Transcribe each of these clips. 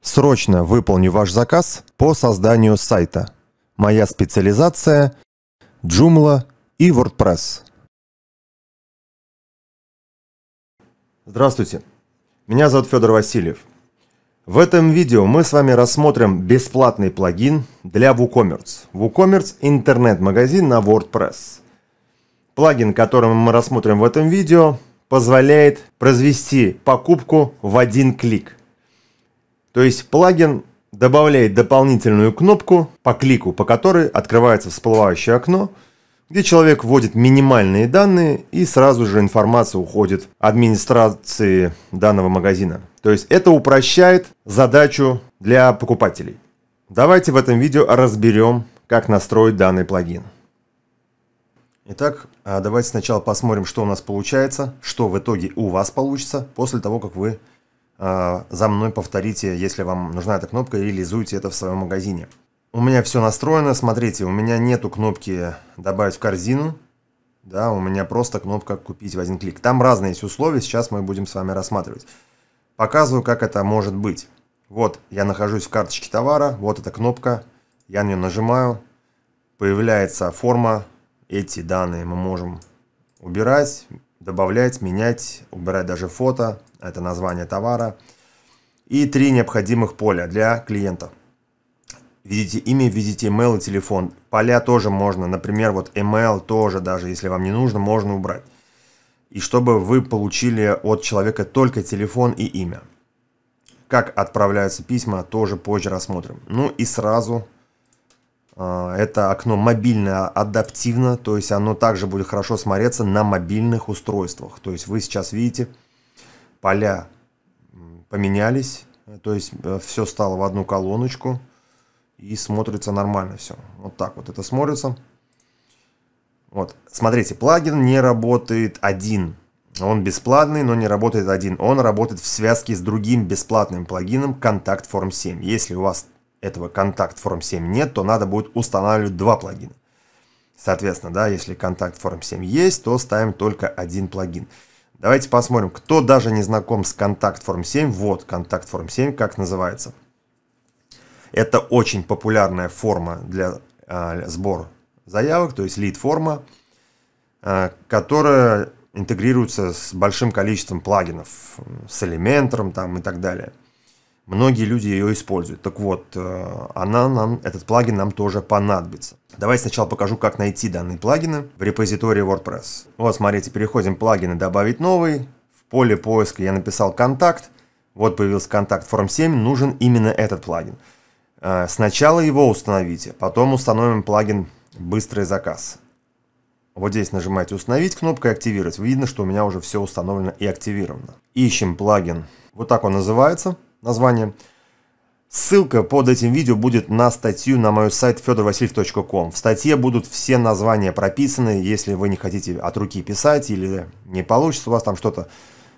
Срочно выполню ваш заказ по созданию сайта. Моя специализация – Joomla и WordPress. Здравствуйте, меня зовут Федор Васильев. В этом видео мы с вами рассмотрим бесплатный плагин для WooCommerce. WooCommerce – интернет-магазин на WordPress. Плагин, который мы рассмотрим в этом видео, позволяет произвести покупку в один клик. То есть плагин добавляет дополнительную кнопку, по клику по которой открывается всплывающее окно, где человек вводит минимальные данные и сразу же информация уходит администрации данного магазина. То есть это упрощает задачу для покупателей. Давайте в этом видео разберем, как настроить данный плагин. Итак, а давайте сначала посмотрим, что у нас получается, что в итоге у вас получится после того, как вы Э, за мной повторите, если вам нужна эта кнопка, реализуйте это в своем магазине. У меня все настроено, смотрите, у меня нету кнопки «Добавить в корзину», да, у меня просто кнопка «Купить в один клик». Там разные есть условия, сейчас мы будем с вами рассматривать. Показываю, как это может быть. Вот, я нахожусь в карточке товара, вот эта кнопка, я на нее нажимаю, появляется форма, эти данные мы можем убирать, добавлять, менять, убирать даже фото, это название товара, и три необходимых поля для клиента. Видите имя, видите email и телефон. Поля тоже можно, например, вот email тоже, даже если вам не нужно, можно убрать. И чтобы вы получили от человека только телефон и имя. Как отправляются письма, тоже позже рассмотрим. Ну и сразу а, это окно мобильное, а, адаптивно, то есть оно также будет хорошо смотреться на мобильных устройствах. То есть вы сейчас видите, поля поменялись, э, то есть э, все стало в одну колоночку и смотрится нормально все. Вот так вот это смотрится. Вот, смотрите, плагин не работает один. Он бесплатный, но не работает один. Он работает в связке с другим бесплатным плагином Contact Form 7. Если у вас этого контакт Форм 7 нет, то надо будет устанавливать два плагина. Соответственно, да, если контакт Форм 7 есть, то ставим только один плагин. Давайте посмотрим, кто даже не знаком с контакт Форм 7. Вот контакт Форм 7, как называется. Это очень популярная форма для э, сбора заявок, то есть лид-форма, э, которая интегрируется с большим количеством плагинов, с элементором там и так далее многие люди ее используют. Так вот, э, она нам, этот плагин нам тоже понадобится. Давайте сначала покажу, как найти данные плагины в репозитории WordPress. Вот, смотрите, переходим в плагины «Добавить новый». В поле поиска я написал «Контакт». Вот появился «Контакт Form 7». Нужен именно этот плагин. Э, сначала его установите, потом установим плагин «Быстрый заказ». Вот здесь нажимаете «Установить» кнопкой «Активировать». Видно, что у меня уже все установлено и активировано. Ищем плагин. Вот так он называется – названием. Ссылка под этим видео будет на статью на мой сайт fedorvasiliev.com. В статье будут все названия прописаны, если вы не хотите от руки писать или не получится у вас там что-то.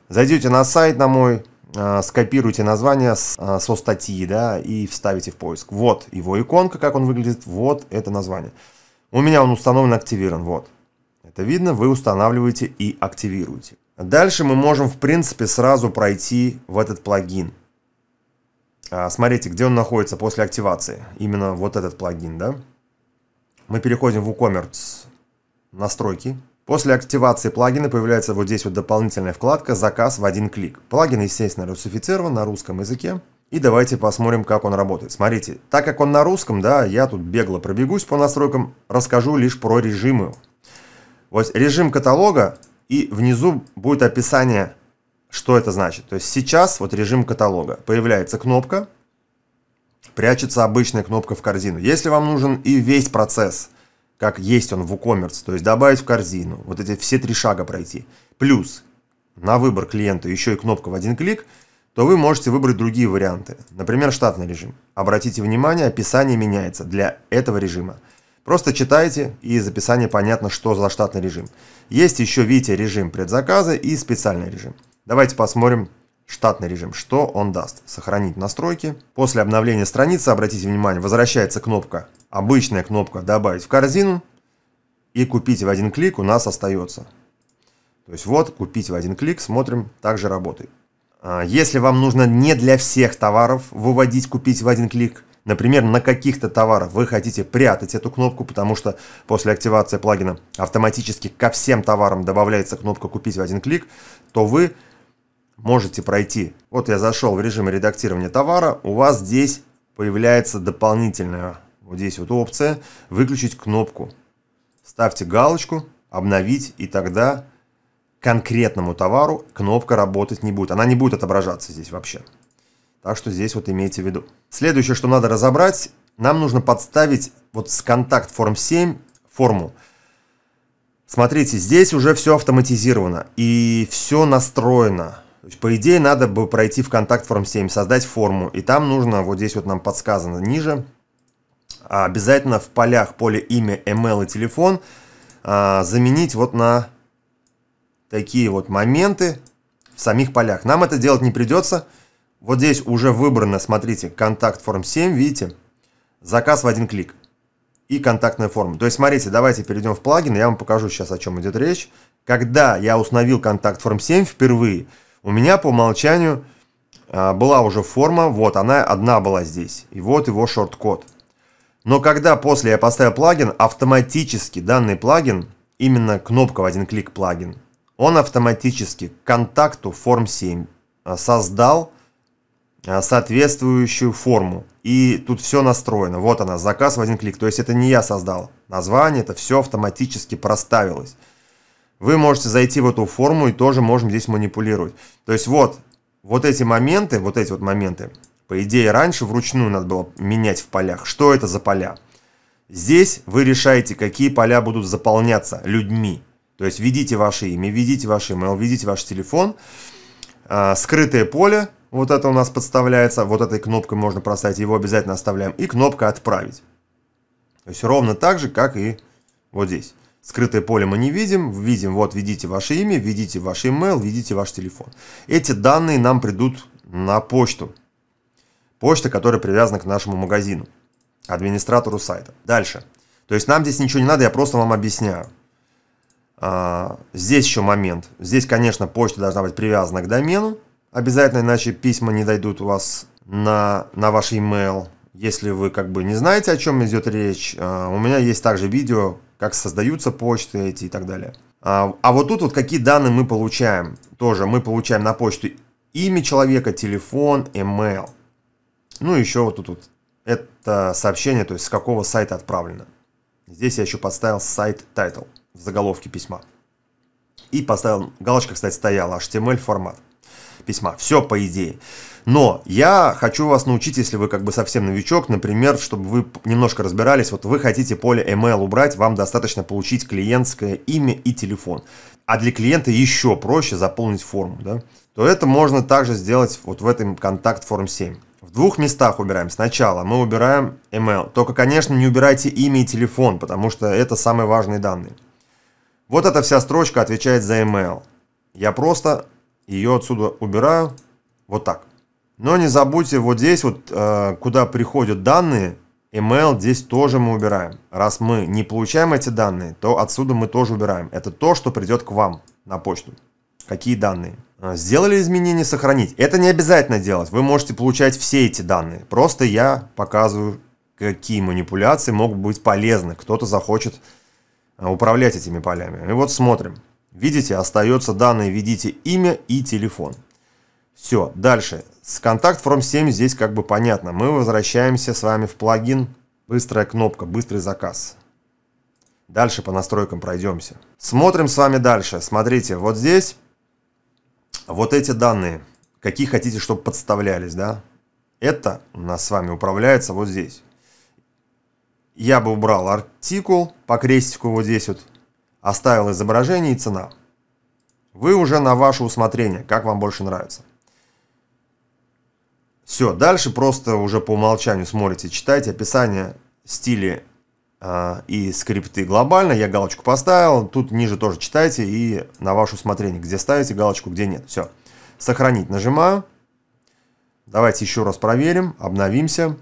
Зайдете на сайт на мой, а, скопируйте название с, а, со статьи, да, и вставите в поиск. Вот его иконка, как он выглядит, вот это название. У меня он установлен, активирован, вот. Это видно, вы устанавливаете и активируете. Дальше мы можем, в принципе, сразу пройти в этот плагин. А, смотрите, где он находится после активации. Именно вот этот плагин, да? Мы переходим в WooCommerce настройки. После активации плагина появляется вот здесь вот дополнительная вкладка «Заказ в один клик». Плагин, естественно, русифицирован на русском языке. И давайте посмотрим, как он работает. Смотрите, так как он на русском, да, я тут бегло пробегусь по настройкам, расскажу лишь про режимы. Вот режим каталога, и внизу будет описание что это значит? То есть сейчас вот режим каталога. Появляется кнопка, прячется обычная кнопка в корзину. Если вам нужен и весь процесс, как есть он в WooCommerce, то есть добавить в корзину, вот эти все три шага пройти, плюс на выбор клиента еще и кнопка в один клик, то вы можете выбрать другие варианты. Например, штатный режим. Обратите внимание, описание меняется для этого режима. Просто читайте, и из описания понятно, что за штатный режим. Есть еще, видите, режим предзаказа и специальный режим. Давайте посмотрим штатный режим, что он даст. Сохранить настройки. После обновления страницы, обратите внимание, возвращается кнопка, обычная кнопка «Добавить в корзину» и «Купить в один клик» у нас остается. То есть вот «Купить в один клик», смотрим, также работает. А, если вам нужно не для всех товаров выводить «Купить в один клик», Например, на каких-то товарах вы хотите прятать эту кнопку, потому что после активации плагина автоматически ко всем товарам добавляется кнопка «Купить в один клик», то вы можете пройти. Вот я зашел в режим редактирования товара, у вас здесь появляется дополнительная вот здесь вот опция «Выключить кнопку». Ставьте галочку «Обновить» и тогда конкретному товару кнопка работать не будет. Она не будет отображаться здесь вообще. Так что здесь вот имейте в виду. Следующее, что надо разобрать, нам нужно подставить вот с контакт форм 7 форму. Смотрите, здесь уже все автоматизировано и все настроено. По идее, надо бы пройти в контакт форм 7, создать форму. И там нужно, вот здесь вот нам подсказано ниже, а, обязательно в полях поле имя, email и телефон а, заменить вот на такие вот моменты в самих полях. Нам это делать не придется. Вот здесь уже выбрано, смотрите, контакт форм 7, видите, заказ в один клик и контактная форма. То есть, смотрите, давайте перейдем в плагин, я вам покажу сейчас, о чем идет речь. Когда я установил контакт форм 7 впервые, у меня по умолчанию а, была уже форма, вот она одна была здесь, и вот его шорт-код. Но когда после я поставил плагин, автоматически данный плагин, именно кнопка в один клик плагин, он автоматически к контакту форм 7 а, создал а, соответствующую форму. И тут все настроено. Вот она, заказ в один клик. То есть это не я создал. Название, это все автоматически проставилось вы можете зайти в эту форму и тоже можем здесь манипулировать. То есть вот, вот эти моменты, вот эти вот моменты, по идее, раньше вручную надо было менять в полях. Что это за поля? Здесь вы решаете, какие поля будут заполняться людьми. То есть введите ваше имя, введите ваш email, введите ваш телефон. А, скрытое поле, вот это у нас подставляется, вот этой кнопкой можно проставить, его обязательно оставляем. И кнопка «Отправить». То есть ровно так же, как и вот здесь. Скрытое поле мы не видим, видим, вот введите ваше имя, введите ваш email, введите ваш телефон. Эти данные нам придут на почту. Почта, которая привязана к нашему магазину, администратору сайта. Дальше. То есть нам здесь ничего не надо, я просто вам объясняю. А, здесь еще момент. Здесь, конечно, почта должна быть привязана к домену. Обязательно, иначе письма не дойдут у вас на, на ваш email. Если вы как бы не знаете, о чем идет речь, а, у меня есть также видео как создаются почты эти и так далее. А, а вот тут вот какие данные мы получаем. Тоже мы получаем на почту имя человека, телефон, email. Ну еще вот тут вот это сообщение, то есть с какого сайта отправлено. Здесь я еще подставил сайт title в заголовке письма. И поставил, галочка, кстати, стояла, HTML формат письма. Все, по идее. Но я хочу вас научить, если вы как бы совсем новичок, например, чтобы вы немножко разбирались, вот вы хотите поле email убрать, вам достаточно получить клиентское имя и телефон. А для клиента еще проще заполнить форму, да? то это можно также сделать вот в этом контакт форм 7. В двух местах убираем. Сначала мы убираем email. Только, конечно, не убирайте имя и телефон, потому что это самые важные данные. Вот эта вся строчка отвечает за email. Я просто ее отсюда убираю. Вот так. Но не забудьте, вот здесь вот, э, куда приходят данные, email здесь тоже мы убираем. Раз мы не получаем эти данные, то отсюда мы тоже убираем. Это то, что придет к вам на почту. Какие данные? Э, сделали изменения, сохранить. Это не обязательно делать. Вы можете получать все эти данные. Просто я показываю, какие манипуляции могут быть полезны. Кто-то захочет э, управлять этими полями. И вот смотрим. Видите, остается данные, введите имя и телефон. Все, дальше. С контакт From 7 здесь как бы понятно. Мы возвращаемся с вами в плагин «Быстрая кнопка», «Быстрый заказ». Дальше по настройкам пройдемся. Смотрим с вами дальше. Смотрите, вот здесь вот эти данные, какие хотите, чтобы подставлялись, да? Это у нас с вами управляется вот здесь. Я бы убрал артикул по крестику вот здесь вот. Оставил изображение и цена. Вы уже на ваше усмотрение, как вам больше нравится. Все, дальше просто уже по умолчанию смотрите, читайте описание, стили э, и скрипты глобально. Я галочку поставил, тут ниже тоже читайте и на ваше усмотрение, где ставите галочку, где нет. Все, сохранить нажимаю. Давайте еще раз проверим, обновимся.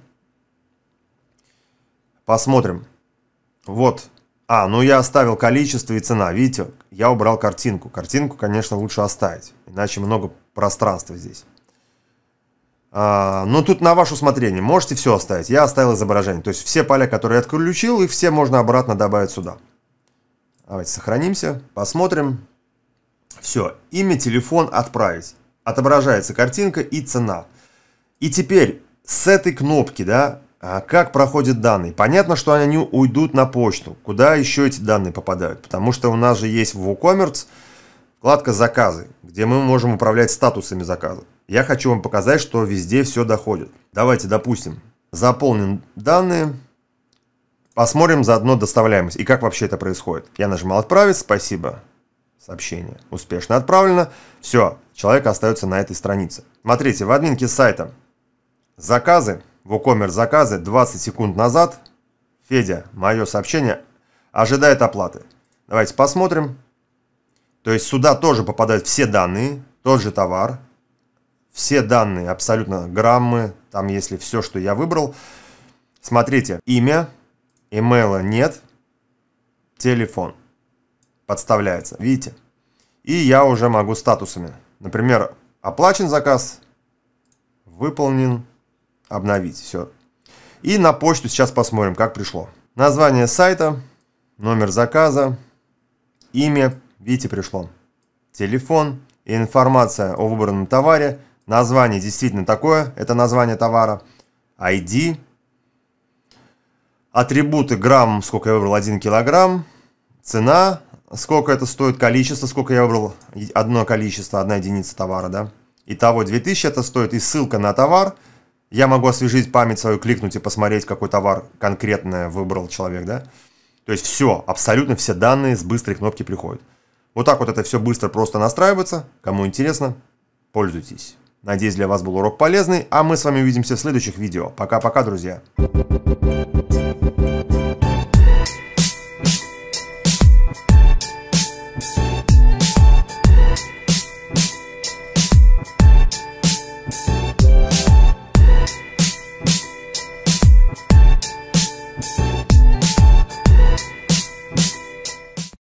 Посмотрим. Вот а, ну я оставил количество и цена. Видите, я убрал картинку. Картинку, конечно, лучше оставить, иначе много пространства здесь. А, но ну, тут на ваше усмотрение. Можете все оставить. Я оставил изображение. То есть все поля, которые я отключил, их все можно обратно добавить сюда. Давайте сохранимся, посмотрим. Все, имя, телефон отправить. Отображается картинка и цена. И теперь с этой кнопки, да, а как проходят данные? Понятно, что они уйдут на почту. Куда еще эти данные попадают? Потому что у нас же есть в WooCommerce вкладка «Заказы», где мы можем управлять статусами заказа. Я хочу вам показать, что везде все доходит. Давайте, допустим, заполним данные, посмотрим заодно доставляемость и как вообще это происходит. Я нажимал «Отправить», спасибо, сообщение успешно отправлено. Все, человек остается на этой странице. Смотрите, в админке сайта «Заказы» WooCommerce заказы 20 секунд назад. Федя, мое сообщение ожидает оплаты. Давайте посмотрим. То есть сюда тоже попадают все данные, тот же товар, все данные абсолютно граммы, там если все, что я выбрал. Смотрите, имя, имейла нет, телефон подставляется, видите? И я уже могу статусами. Например, оплачен заказ, выполнен, обновить, все. И на почту сейчас посмотрим, как пришло. Название сайта, номер заказа, имя, видите, пришло. Телефон информация о выбранном товаре. Название действительно такое, это название товара. ID, атрибуты грамм, сколько я выбрал, 1 килограмм, цена, сколько это стоит, количество, сколько я выбрал, одно количество, одна единица товара, да. Итого 2000 это стоит и ссылка на товар – я могу освежить память свою, кликнуть и посмотреть, какой товар конкретно выбрал человек, да? То есть все, абсолютно все данные с быстрой кнопки приходят. Вот так вот это все быстро просто настраивается. Кому интересно, пользуйтесь. Надеюсь, для вас был урок полезный, а мы с вами увидимся в следующих видео. Пока-пока, друзья.